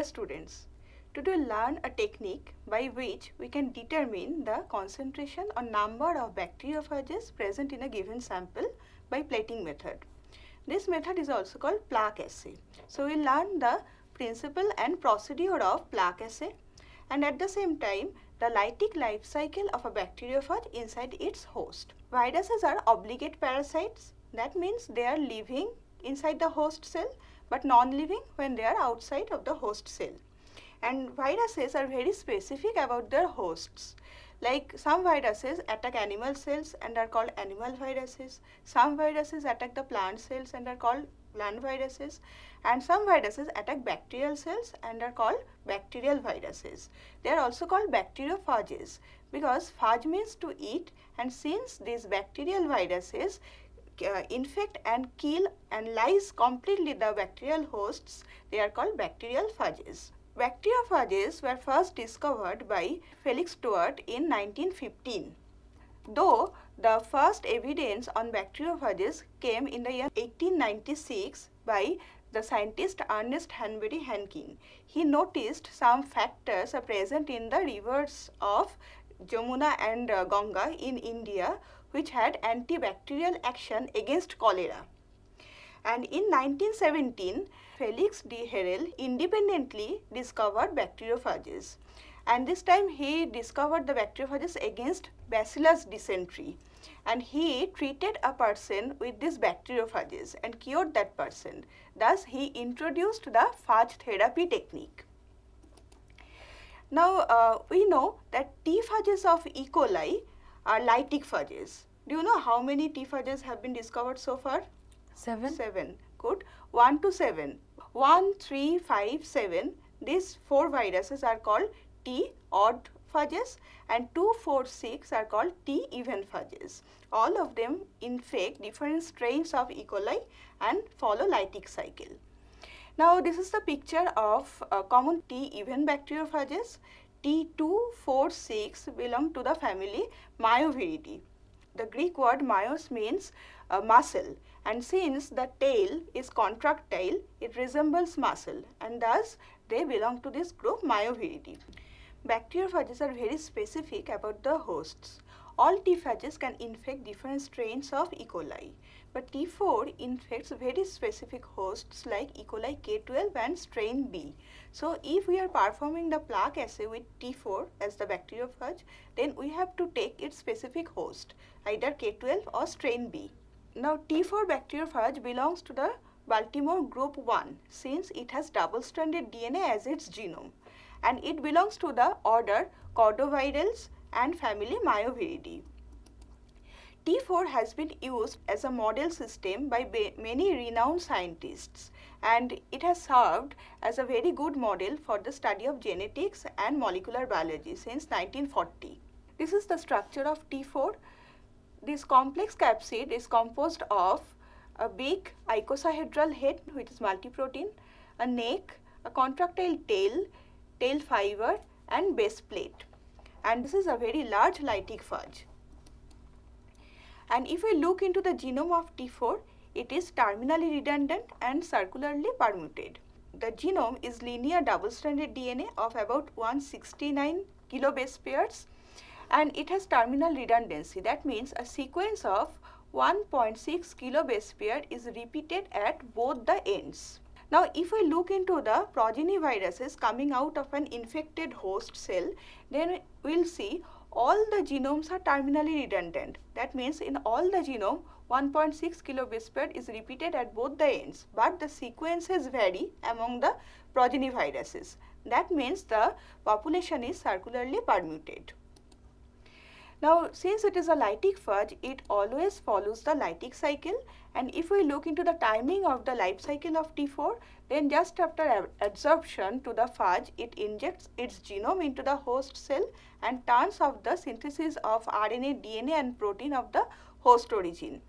Dear students, today learn a technique by which we can determine the concentration or number of bacteriophages present in a given sample by plating method. This method is also called plaque assay. So we learn the principle and procedure of plaque assay and at the same time the lytic life cycle of a bacteriophage inside its host. Viruses are obligate parasites that means they are living inside the host cell but non-living when they are outside of the host cell. And viruses are very specific about their hosts. Like some viruses attack animal cells and are called animal viruses. Some viruses attack the plant cells and are called plant viruses. And some viruses attack bacterial cells and are called bacterial viruses. They are also called bacteriophages because phage means to eat and since these bacterial viruses uh, infect and kill and lyse completely the bacterial hosts. They are called bacterial phages. Bacteriophages were first discovered by Felix Stewart in 1915. Though the first evidence on bacteriophages came in the year 1896 by the scientist Ernest Hanbury Hankin. He noticed some factors present in the rivers of Jamuna and uh, Ganga in India which had antibacterial action against cholera. And in 1917, Felix de Herel independently discovered bacteriophages. And this time he discovered the bacteriophages against bacillus dysentery. And he treated a person with this bacteriophages and cured that person. Thus, he introduced the phage therapy technique. Now, uh, we know that T phages of E. coli are uh, lytic fudges. Do you know how many T fudges have been discovered so far? Seven. Seven. Good. One to seven. One, three, five, seven. These four viruses are called T odd fudges and 2, 4, 6 are called T even fudges. All of them infect different strains of E. coli and follow lytic cycle. Now this is the picture of uh, common T even bacteriophages. T246 belong to the family Myoviridae. The Greek word myos means uh, muscle and since the tail is contractile, it resembles muscle and thus they belong to this group Myoviridae. Bacteriophages are very specific about the hosts. All T phages can infect different strains of E. coli. But T4 infects very specific hosts like E. coli K12 and strain B. So if we are performing the plaque assay with T4 as the bacteriophage, then we have to take its specific host, either K12 or strain B. Now T4 bacteriophage belongs to the Baltimore group 1 since it has double-stranded DNA as its genome and it belongs to the order Cordovirales and family Myoviridae. T4 has been used as a model system by many renowned scientists and it has served as a very good model for the study of genetics and molecular biology since 1940. This is the structure of T4. This complex capsid is composed of a big icosahedral head which is multiprotein, a neck, a contractile tail, tail fiber and base plate. And this is a very large lytic fudge. And if we look into the genome of T4, it is terminally redundant and circularly permuted. The genome is linear double-stranded DNA of about 169 kilobase pairs and it has terminal redundancy. That means a sequence of 1.6 kilobase pair is repeated at both the ends. Now, if we look into the progeny viruses coming out of an infected host cell, then we will see all the genomes are terminally redundant. That means in all the genome, 1.6 kilobase pair is repeated at both the ends, but the sequences vary among the progeny viruses. That means the population is circularly permuted. Now, since it is a lytic fudge, it always follows the lytic cycle and if we look into the timing of the life cycle of T4, then just after adsorption absorption to the fudge, it injects its genome into the host cell and turns of the synthesis of RNA, DNA and protein of the host origin.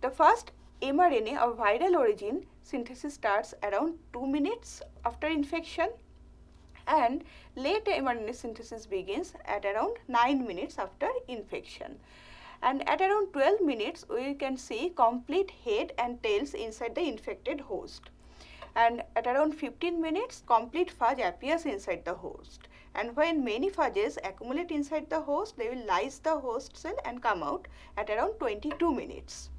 The first mRNA of viral origin synthesis starts around 2 minutes after infection and late mRNA synthesis begins at around 9 minutes after infection. And at around 12 minutes, we can see complete head and tails inside the infected host. And at around 15 minutes, complete fudge appears inside the host and when many phages accumulate inside the host they will lyse the host cell and come out at around 22 minutes.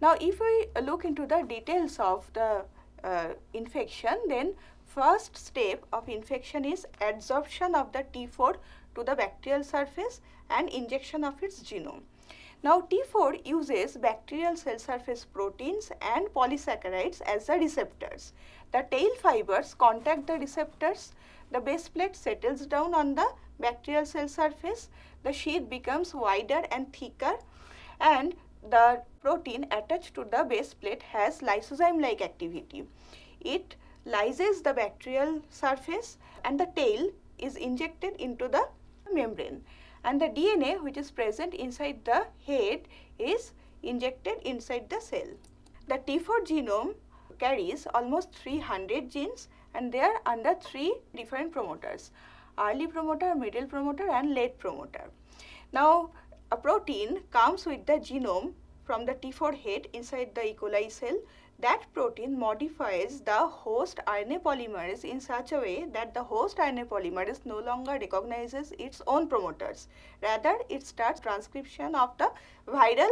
Now if we look into the details of the uh, infection then first step of infection is adsorption of the T4 to the bacterial surface and injection of its genome. Now T4 uses bacterial cell surface proteins and polysaccharides as the receptors. The tail fibers contact the receptors, the base plate settles down on the bacterial cell surface, the sheath becomes wider and thicker and the protein attached to the base plate has lysozyme-like activity. It lyses the bacterial surface and the tail is injected into the membrane and the DNA which is present inside the head is injected inside the cell. The T4 genome carries almost 300 genes and they are under three different promoters, early promoter, middle promoter and late promoter. Now a protein comes with the genome from the T4 head inside the E. coli cell that protein modifies the host RNA polymerase in such a way that the host RNA polymerase no longer recognizes its own promoters. Rather, it starts transcription of the viral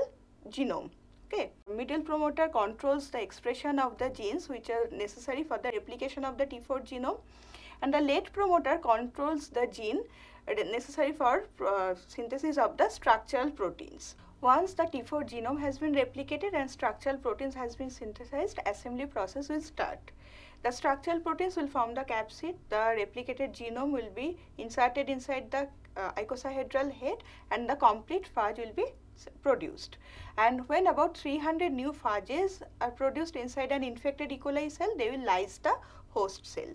genome. Okay. middle promoter controls the expression of the genes which are necessary for the replication of the T4 genome and the late promoter controls the gene necessary for uh, synthesis of the structural proteins. Once the T4 genome has been replicated and structural proteins has been synthesized, assembly process will start. The structural proteins will form the capsid, the replicated genome will be inserted inside the uh, icosahedral head and the complete phage will be produced. And when about 300 new phages are produced inside an infected E. coli cell, they will lyse the host cell.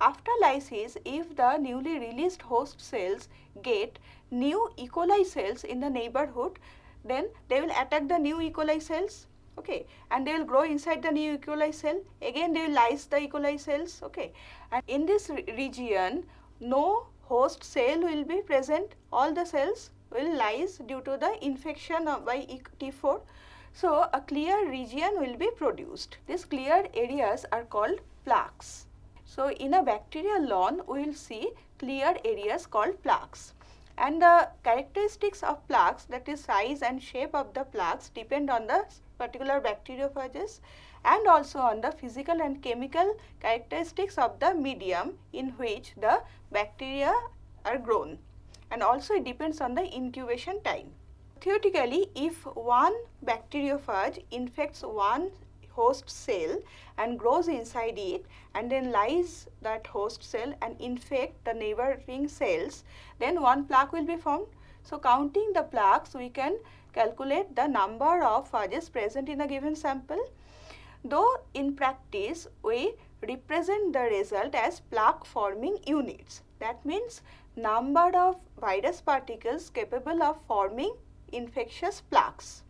After lysis, if the newly released host cells get new E. coli cells in the neighborhood, then they will attack the new E. coli cells okay and they will grow inside the new E. coli cell again they will lyse the E. coli cells okay and in this re region no host cell will be present all the cells will lyse due to the infection by e T4 so a clear region will be produced these clear areas are called plaques so in a bacterial lawn we will see clear areas called plaques and the characteristics of plaques that is size and shape of the plaques depend on the particular bacteriophages and also on the physical and chemical characteristics of the medium in which the bacteria are grown and also it depends on the incubation time. Theoretically, if one bacteriophage infects one host cell and grows inside it and then lies that host cell and infect the neighboring cells, then one plaque will be formed. So, counting the plaques, we can calculate the number of phages present in a given sample. Though in practice, we represent the result as plaque forming units. That means number of virus particles capable of forming infectious plaques.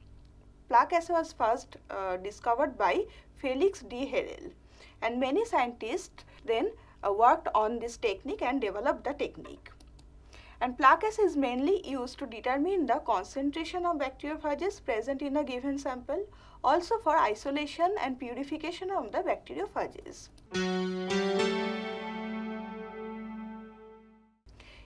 Plaque assay was first uh, discovered by Felix D. Herel and many scientists then uh, worked on this technique and developed the technique. And plaque assay is mainly used to determine the concentration of bacteriophages present in a given sample, also for isolation and purification of the bacteriophages.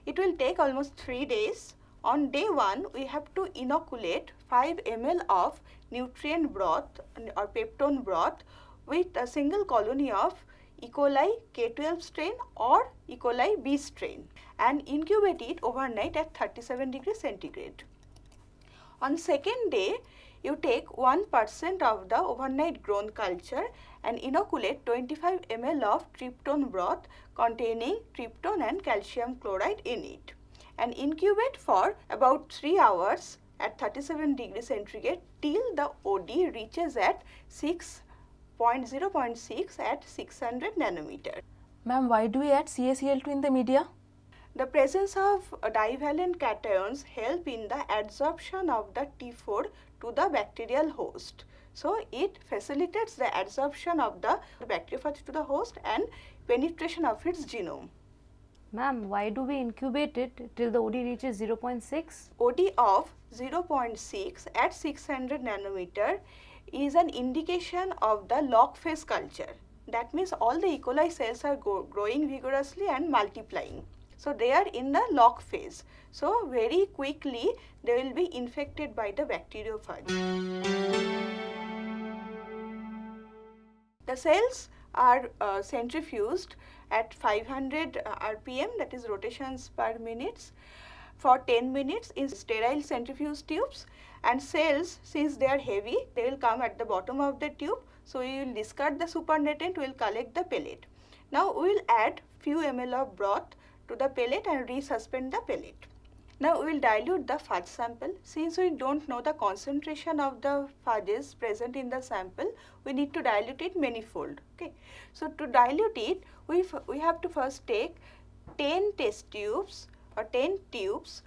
It will take almost 3 days on day 1, we have to inoculate 5 ml of nutrient broth or peptone broth with a single colony of E. coli K12 strain or E. coli B strain and incubate it overnight at 37 degree centigrade. On second day, you take 1% of the overnight grown culture and inoculate 25 ml of tryptone broth containing tryptone and calcium chloride in it and incubate for about 3 hours at 37 degree centigrade till the OD reaches at 6.0.6 .6 at 600 nanometer. Ma'am, why do we add CaCl2 in the media? The presence of divalent cations help in the adsorption of the T4 to the bacterial host. So, it facilitates the adsorption of the bacteriophage to the host and penetration of its genome. Ma'am, why do we incubate it till the OD reaches 0.6? OD of 0.6 at 600 nanometer is an indication of the log phase culture. That means all the E. coli cells are growing vigorously and multiplying. So they are in the lock phase. So very quickly they will be infected by the bacteriophage. The cells are uh, centrifuged at 500 uh, rpm that is rotations per minutes for 10 minutes in sterile centrifuge tubes and cells since they are heavy they will come at the bottom of the tube so we will discard the supernatant we will collect the pellet now we will add few ml of broth to the pellet and resuspend the pellet now we will dilute the fudge sample. Since we don't know the concentration of the fudges present in the sample, we need to dilute it manifold. Okay. So to dilute it, we, we have to first take 10 test tubes or 10 tubes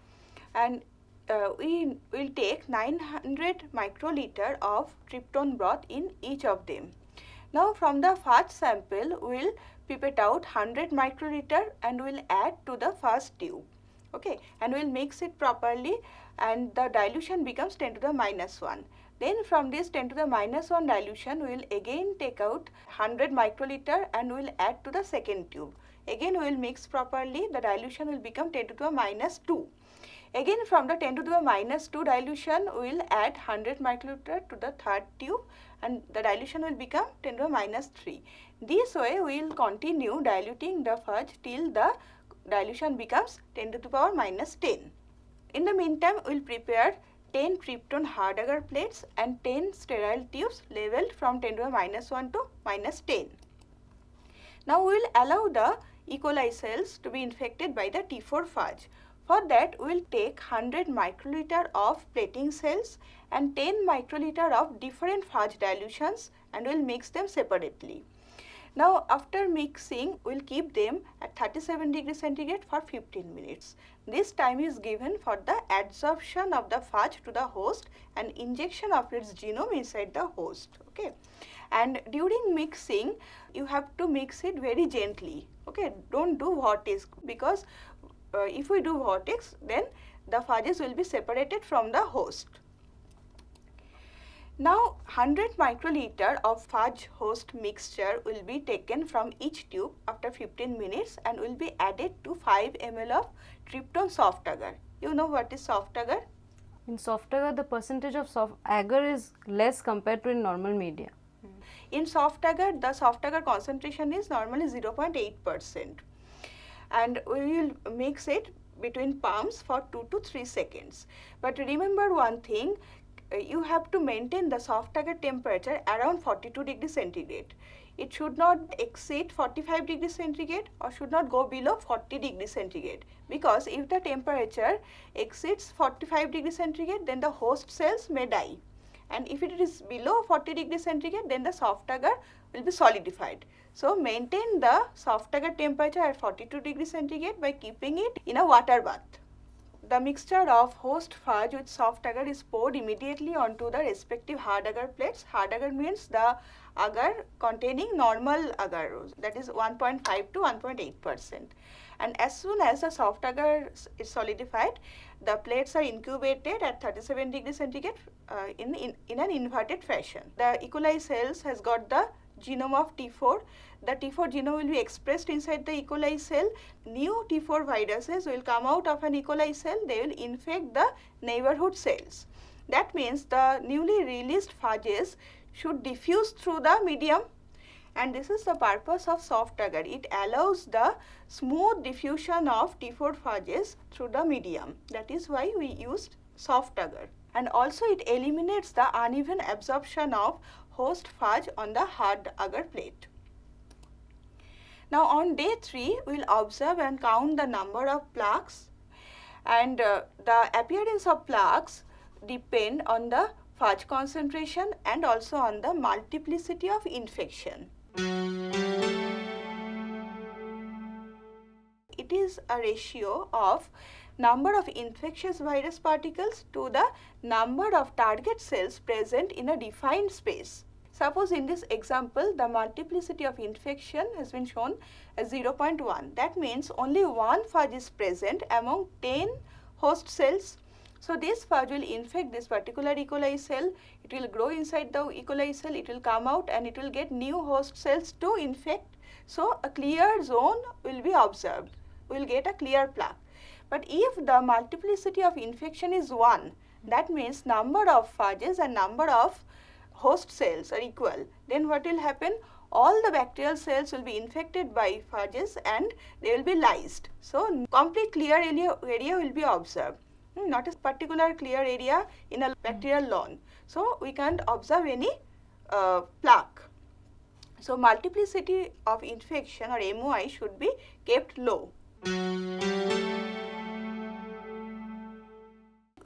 and uh, we will take 900 microliter of tryptone broth in each of them. Now from the fudge sample, we will pipette out 100 microliter and we will add to the first tube okay and we'll mix it properly and the dilution becomes 10 to the minus 1 then from this 10 to the minus 1 dilution we will again take out 100 microliter and we will add to the second tube again we will mix properly the dilution will become 10 to the minus 2 Again from the 10 to the minus 2 dilution we will add 100 microliter to the third tube and the dilution will become 10 to the minus 3. This way we will continue diluting the fudge till the dilution becomes 10 to the power minus 10. In the meantime, we will prepare 10 krypton hard agar plates and 10 sterile tubes labeled from 10 to the minus 1 to minus 10. Now we will allow the E. coli cells to be infected by the T4 phage. For that, we will take 100 microliter of plating cells and 10 microliter of different phage dilutions and we will mix them separately. Now after mixing we will keep them at 37 degree centigrade for 15 minutes. This time is given for the adsorption of the fudge to the host and injection of its genome inside the host. Okay. And during mixing you have to mix it very gently. Okay. Don't do vortex because uh, if we do vortex then the fudges will be separated from the host. Now 100 microliter of fudge host mixture will be taken from each tube after 15 minutes and will be added to 5 ml of tryptone soft agar. You know what is soft agar? In soft agar the percentage of soft agar is less compared to in normal media. Hmm. In soft agar the soft agar concentration is normally 0.8 percent and we will mix it between palms for 2 to 3 seconds. But remember one thing uh, you have to maintain the soft target temperature around 42 degree centigrade. It should not exceed 45 degree centigrade or should not go below 40 degree centigrade because if the temperature exceeds 45 degree centigrade then the host cells may die and if it is below 40 degree centigrade then the soft agar will be solidified. So, maintain the soft agar temperature at 42 degree centigrade by keeping it in a water bath. The mixture of host fudge with soft agar is poured immediately onto the respective hard agar plates. Hard agar means the agar containing normal agar that is 1.5 to 1.8 percent. And as soon as the soft agar is solidified, the plates are incubated at 37 degrees centigrade uh, in, in, in an inverted fashion. The E. coli cells has got the genome of T4. The T4 genome will be expressed inside the E. coli cell. New T4 viruses will come out of an E. coli cell. They will infect the neighborhood cells. That means the newly released phages should diffuse through the medium and this is the purpose of soft agar. It allows the smooth diffusion of T4 phages through the medium. That is why we used soft agar and also it eliminates the uneven absorption of host fudge on the hard agar plate. Now on day 3, we will observe and count the number of plaques and uh, the appearance of plaques depend on the fudge concentration and also on the multiplicity of infection. It is a ratio of number of infectious virus particles to the number of target cells present in a defined space. Suppose in this example, the multiplicity of infection has been shown as 0.1. That means only one fudge is present among 10 host cells. So this fudge will infect this particular E. coli cell, it will grow inside the E. coli cell, it will come out and it will get new host cells to infect. So a clear zone will be observed, we will get a clear plaque. But if the multiplicity of infection is 1, that means number of phages and number of host cells are equal, then what will happen? All the bacterial cells will be infected by phages and they will be lysed. So, complete clear area, area will be observed, hmm, not a particular clear area in a bacterial lawn. So, we can't observe any uh, plaque. So, multiplicity of infection or MOI should be kept low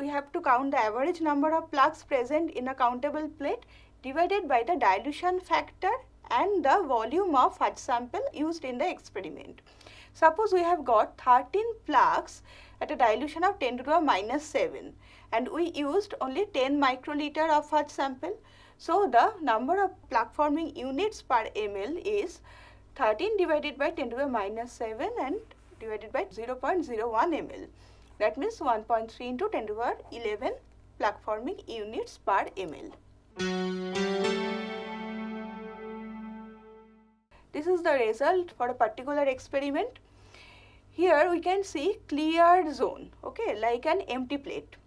we have to count the average number of plugs present in a countable plate divided by the dilution factor and the volume of fudge sample used in the experiment. Suppose we have got 13 plugs at a dilution of 10 to the power minus 7 and we used only 10 microliter of fudge sample. So, the number of plug forming units per ml is 13 divided by 10 to the power minus 7 and divided by 0.01 ml. That means 1.3 into 10 to the power 11 plaque forming units per ml. This is the result for a particular experiment. Here we can see cleared zone, okay, like an empty plate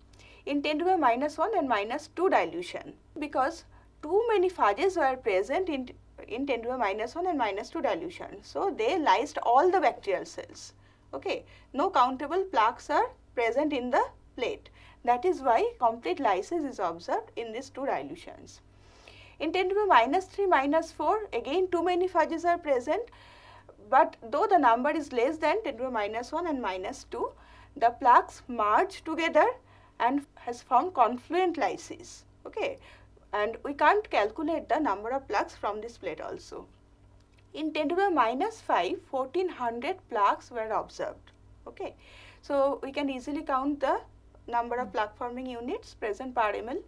in 10 to the minus 1 and minus 2 dilution because too many phages were present in, in 10 to the minus 1 and minus 2 dilution. So, they lysed all the bacterial cells. Okay. No countable plaques are present in the plate. That is why complete lysis is observed in these two dilutions. In 10 to the minus 3 minus 4 again too many fudges are present but though the number is less than 10 to the minus 1 and minus 2 the plaques merge together and has formed confluent lysis okay and we can't calculate the number of plaques from this plate also. In 10 to the minus 5 1400 plaques were observed okay. So we can easily count the number of plug forming units present per ml.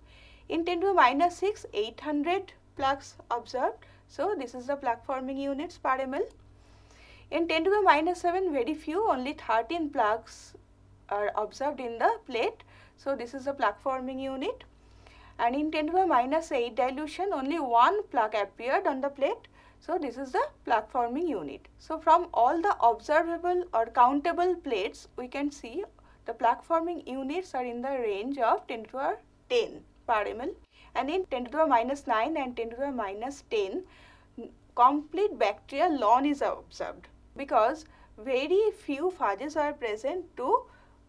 In 10 to minus 6, 800 plugs observed. So this is the plug forming units per ml. In 10 to the minus 7, very few, only 13 plugs are observed in the plate. So this is the plug forming unit. And in 10 to the minus 8 dilution, only one plug appeared on the plate. So this is the platforming unit. So from all the observable or countable plates, we can see the platforming units are in the range of 10 to the 10 per ml and in 10 to the minus 9 and 10 to the minus 10, complete bacterial lawn is observed because very few phages are present to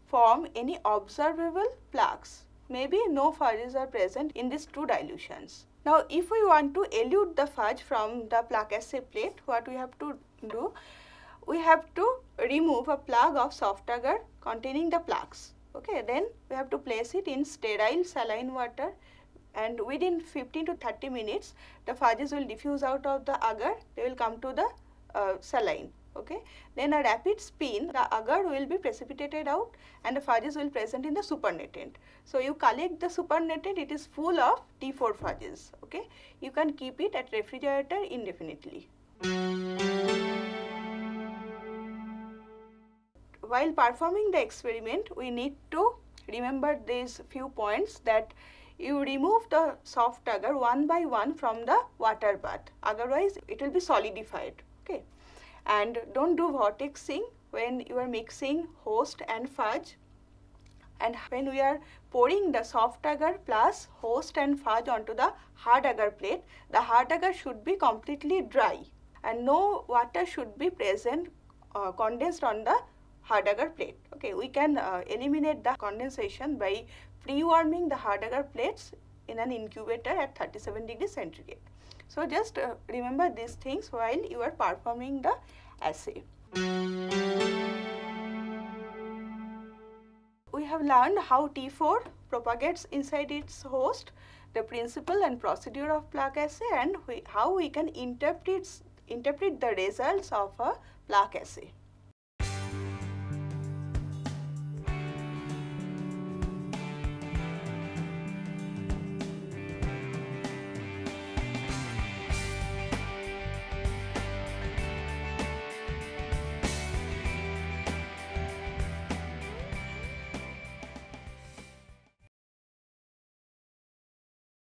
form any observable plaques. Maybe no phages are present in these two dilutions. Now if we want to elute the fudge from the plaque assay plate what we have to do we have to remove a plug of soft agar containing the plaques okay then we have to place it in sterile saline water and within 15 to 30 minutes the fudges will diffuse out of the agar they will come to the uh, saline okay then a rapid spin the agar will be precipitated out and the phages will present in the supernatant so you collect the supernatant it is full of t4 phages okay you can keep it at refrigerator indefinitely while performing the experiment we need to remember these few points that you remove the soft agar one by one from the water bath otherwise it will be solidified okay and don't do vortexing when you are mixing host and fudge and when we are pouring the soft agar plus host and fudge onto the hard agar plate the hard agar should be completely dry and no water should be present uh, condensed on the hard agar plate okay we can uh, eliminate the condensation by pre-warming the hard agar plates in an incubator at 37 degree centigrade so just uh, remember these things while you are performing the essay. We have learned how T4 propagates inside its host, the principle and procedure of plaque assay and we, how we can interpret, interpret the results of a plaque assay.